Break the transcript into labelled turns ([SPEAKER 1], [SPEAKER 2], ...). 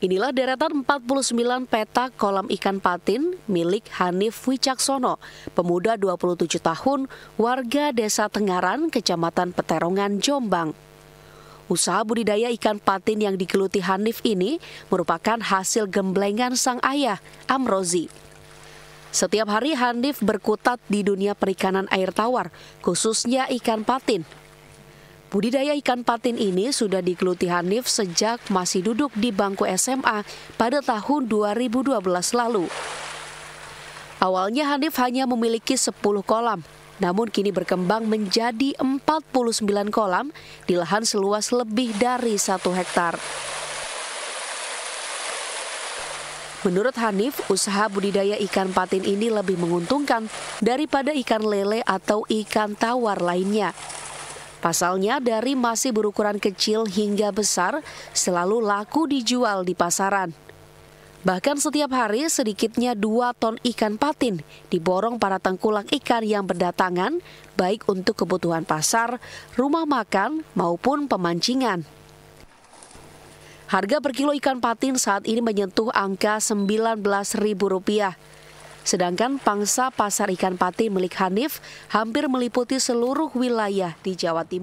[SPEAKER 1] Inilah deretan 49 peta kolam ikan patin milik Hanif Wicaksono, pemuda 27 tahun, warga Desa Tengaran, Kecamatan Peterongan, Jombang. Usaha budidaya ikan patin yang digeluti Hanif ini merupakan hasil gemblengan sang ayah, Amrozi. Setiap hari Hanif berkutat di dunia perikanan air tawar, khususnya ikan patin – Budidaya ikan patin ini sudah digeluti Hanif sejak masih duduk di bangku SMA pada tahun 2012 lalu. Awalnya Hanif hanya memiliki 10 kolam, namun kini berkembang menjadi 49 kolam di lahan seluas lebih dari satu hektar. Menurut Hanif, usaha budidaya ikan patin ini lebih menguntungkan daripada ikan lele atau ikan tawar lainnya. Pasalnya dari masih berukuran kecil hingga besar selalu laku dijual di pasaran. Bahkan setiap hari sedikitnya dua ton ikan patin diborong para tengkulak ikan yang berdatangan baik untuk kebutuhan pasar, rumah makan maupun pemancingan. Harga per kilo ikan patin saat ini menyentuh angka Rp19.000. Sedangkan pangsa pasar ikan patin milik Hanif hampir meliputi seluruh wilayah di Jawa Timur.